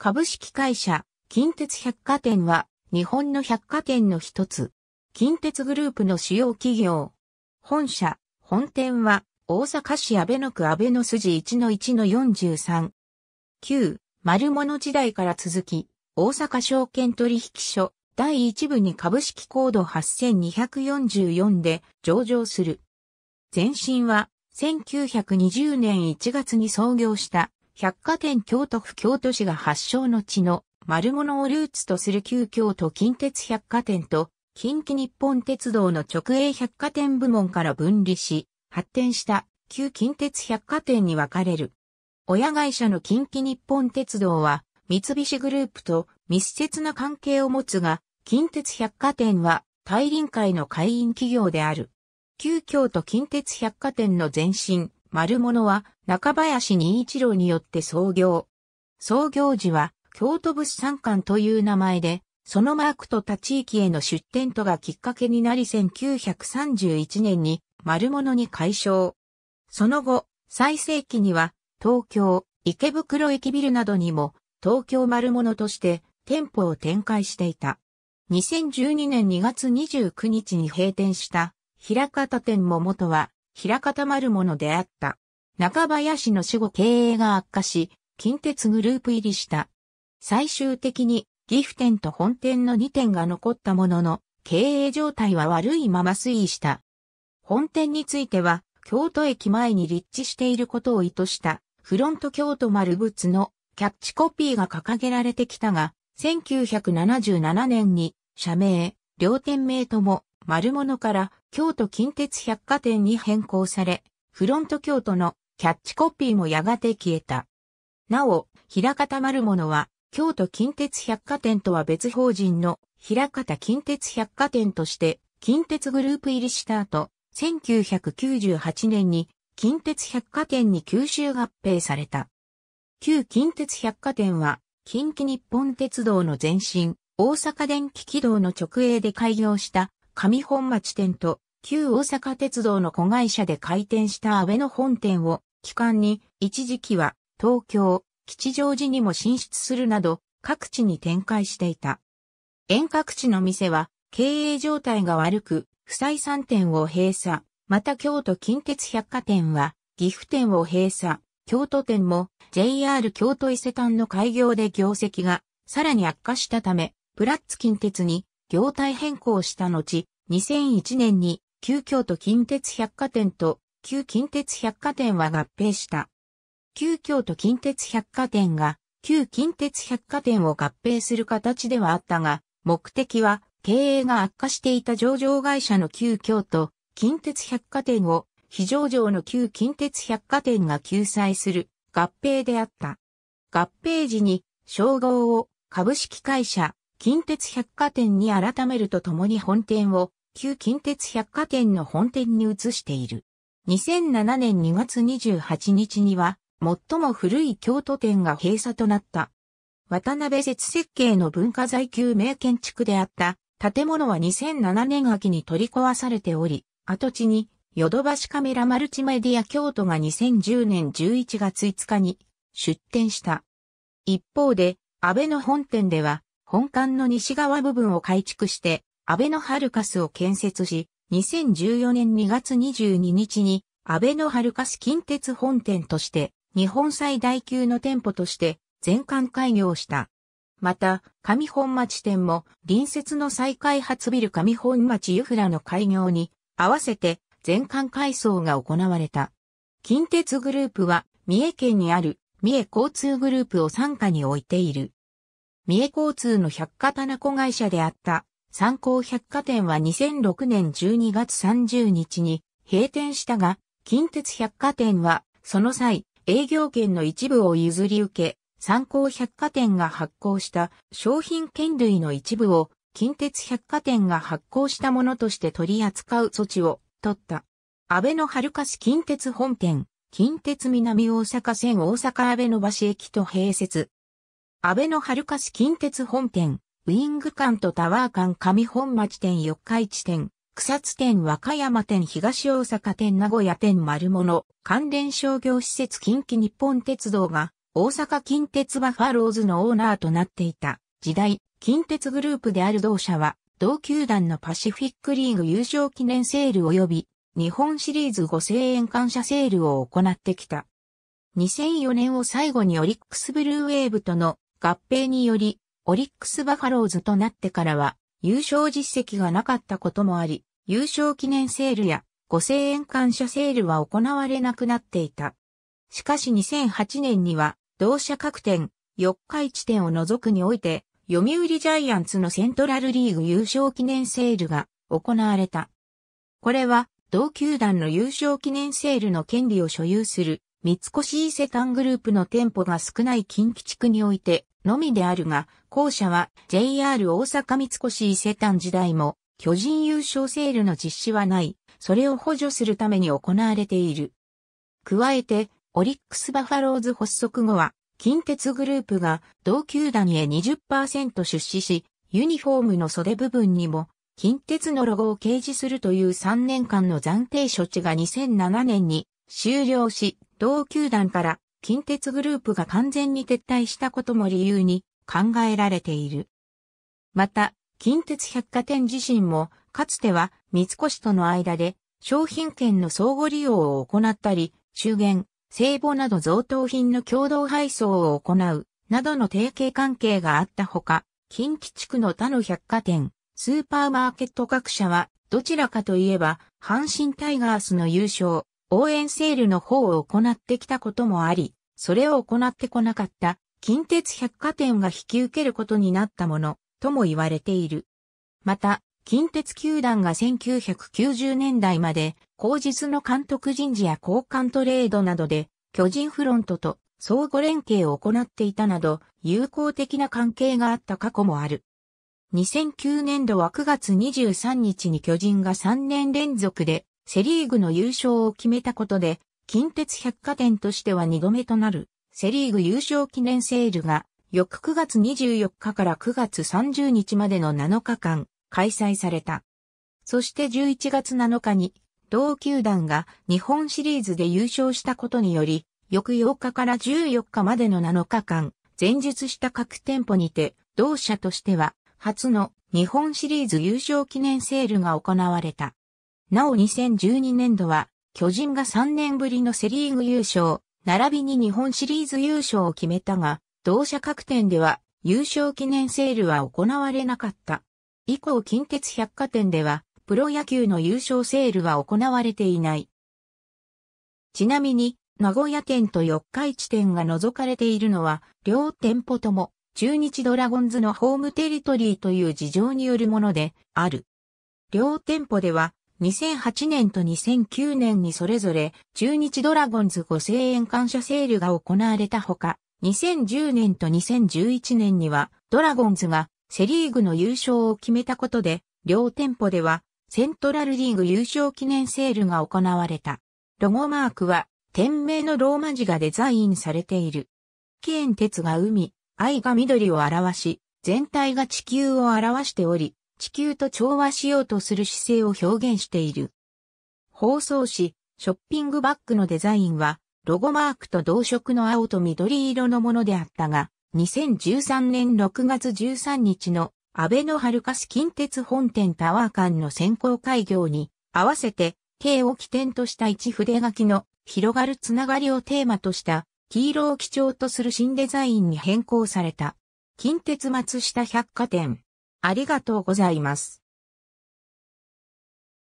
株式会社、近鉄百貨店は、日本の百貨店の一つ。近鉄グループの主要企業。本社、本店は、大阪市安倍野区安倍野筋1-1-43。旧、丸物時代から続き、大阪証券取引所、第一部に株式コード8244で上場する。前身は、1920年1月に創業した百貨店京都府京都市が発祥の地の丸物をルーツとする旧京都近鉄百貨店と近畿日本鉄道の直営百貨店部門から分離し、発展した旧近鉄百貨店に分かれる。親会社の近畿日本鉄道は三菱グループと密接な関係を持つが、近鉄百貨店は大臨会の会員企業である。旧京都近鉄百貨店の前身、丸物は中林任一郎によって創業。創業時は京都物産館という名前で、そのマークと他地域への出店とがきっかけになり1931年に丸物に解消。その後、最盛期には東京、池袋駅ビルなどにも東京丸物として店舗を展開していた。2012年2月29日に閉店した平方店も元は平方丸物であった。中林の死後経営が悪化し、近鉄グループ入りした。最終的に、ギフ店と本店の2店が残ったものの、経営状態は悪いまま推移した。本店については、京都駅前に立地していることを意図した、フロント京都丸物のキャッチコピーが掲げられてきたが、1977年に、社名、両店名とも、丸物から京都近鉄百貨店に変更され、フロント京都のキャッチコピーもやがて消えた。なお、平方丸物は、京都近鉄百貨店とは別法人の平方近鉄百貨店として、近鉄グループ入りした後、1998年に近鉄百貨店に吸収合併された。旧近鉄百貨店は、近畿日本鉄道の前身、大阪電気軌道の直営で開業した上本町店と、旧大阪鉄道の子会社で開店した安倍の本店を期間に一時期は東京、吉祥寺にも進出するなど各地に展開していた。遠隔地の店は経営状態が悪く、不採算店を閉鎖、また京都近鉄百貨店は岐阜店を閉鎖、京都店も JR 京都伊勢丹の開業で業績がさらに悪化したため、プラッツ近鉄に業態変更した後、2001年に旧京都近鉄百貨店と旧近鉄百貨店は合併した。旧京都近鉄百貨店が旧近鉄百貨店を合併する形ではあったが、目的は経営が悪化していた上場会社の旧京都近鉄百貨店を非上場の旧近鉄百貨店が救済する合併であった。合併時に称号を株式会社近鉄百貨店に改めるとともに本店を旧近鉄百貨店の本店に移している。2007年2月28日には、最も古い京都店が閉鎖となった。渡辺節設計の文化財級名建築であった、建物は2007年秋に取り壊されており、跡地に、ヨドバシカメラマルチメディア京都が2010年11月5日に出店した。一方で、安倍の本店では、本館の西側部分を改築して、安倍のハルカスを建設し、2014年2月22日に、安倍のハルカス近鉄本店として、日本最大級の店舗として、全館開業した。また、上本町店も、隣接の再開発ビル上本町ユフラの開業に、合わせて、全館改装が行われた。近鉄グループは、三重県にある、三重交通グループを傘下に置いている。三重交通の百貨棚子会社であった参考百貨店は2006年12月30日に閉店したが、近鉄百貨店は、その際、営業権の一部を譲り受け、参考百貨店が発行した商品券類の一部を近鉄百貨店が発行したものとして取り扱う措置を取った。安倍の春香市近鉄本店、近鉄南大阪線大阪安倍の橋駅と併設。安倍の春香市近鉄本店、ウィング館とタワー館上本町店四日市店、草津店和歌山店東大阪店名古屋店丸物、関連商業施設近畿日本鉄道が、大阪近鉄バファローズのオーナーとなっていた時代、近鉄グループである同社は、同球団のパシフィックリーグ優勝記念セール及び、日本シリーズ5000円感謝セールを行ってきた。2004年を最後にオリックスブルーウェーブとの合併により、オリックスバファローズとなってからは、優勝実績がなかったこともあり、優勝記念セールや5000円感謝セールは行われなくなっていた。しかし2008年には、同社各店、四日市店を除くにおいて、読売ジャイアンツのセントラルリーグ優勝記念セールが行われた。これは、同球団の優勝記念セールの権利を所有する、三越伊勢丹グループの店舗が少ない近畿地区において、のみであるが、後者は JR 大阪三越伊勢丹時代も巨人優勝セールの実施はない、それを補助するために行われている。加えて、オリックスバファローズ発足後は、近鉄グループが同球団へ20%出資し、ユニフォームの袖部分にも、近鉄のロゴを掲示するという3年間の暫定処置が2007年に終了し、同球団から近鉄グループが完全に撤退したことも理由に考えられている。また、近鉄百貨店自身も、かつては三越との間で商品券の相互利用を行ったり、中元、聖母など贈答品の共同配送を行う、などの提携関係があったほか、近畿地区の他の百貨店、スーパーマーケット各社は、どちらかといえば、阪神タイガースの優勝、応援セールの方を行ってきたこともあり、それを行ってこなかった近鉄百貨店が引き受けることになったものとも言われている。また、近鉄球団が1990年代まで、後日の監督人事や交換トレードなどで、巨人フロントと相互連携を行っていたなど、友好的な関係があった過去もある。2009年度は9月23日に巨人が3年連続でセリーグの優勝を決めたことで、近鉄百貨店としては2度目となる、セリーグ優勝記念セールが、翌9月24日から9月30日までの7日間、開催された。そして11月7日に、同球団が日本シリーズで優勝したことにより、翌8日から14日までの7日間、前述した各店舗にて、同社としては、初の日本シリーズ優勝記念セールが行われた。なお2012年度は、巨人が3年ぶりのセリーグ優勝、並びに日本シリーズ優勝を決めたが、同社各店では優勝記念セールは行われなかった。以降近鉄百貨店では、プロ野球の優勝セールは行われていない。ちなみに、名古屋店と四日市店が除かれているのは、両店舗とも、中日ドラゴンズのホームテリトリーという事情によるもので、ある。両店舗では、2008年と2009年にそれぞれ中日ドラゴンズ5000円感謝セールが行われたほか、2010年と2011年にはドラゴンズがセリーグの優勝を決めたことで、両店舗ではセントラルリーグ優勝記念セールが行われた。ロゴマークは店名のローマ字がデザインされている。紀ン鉄が海、愛が緑を表し、全体が地球を表しており、地球と調和しようとする姿勢を表現している。包装紙、ショッピングバッグのデザインは、ロゴマークと同色の青と緑色のものであったが、2013年6月13日の安倍のハルカス近鉄本店タワー間の先行開業に合わせて、K を起点とした一筆書きの広がるつながりをテーマとした黄色を基調とする新デザインに変更された。近鉄松下百貨店。ありがとうございます。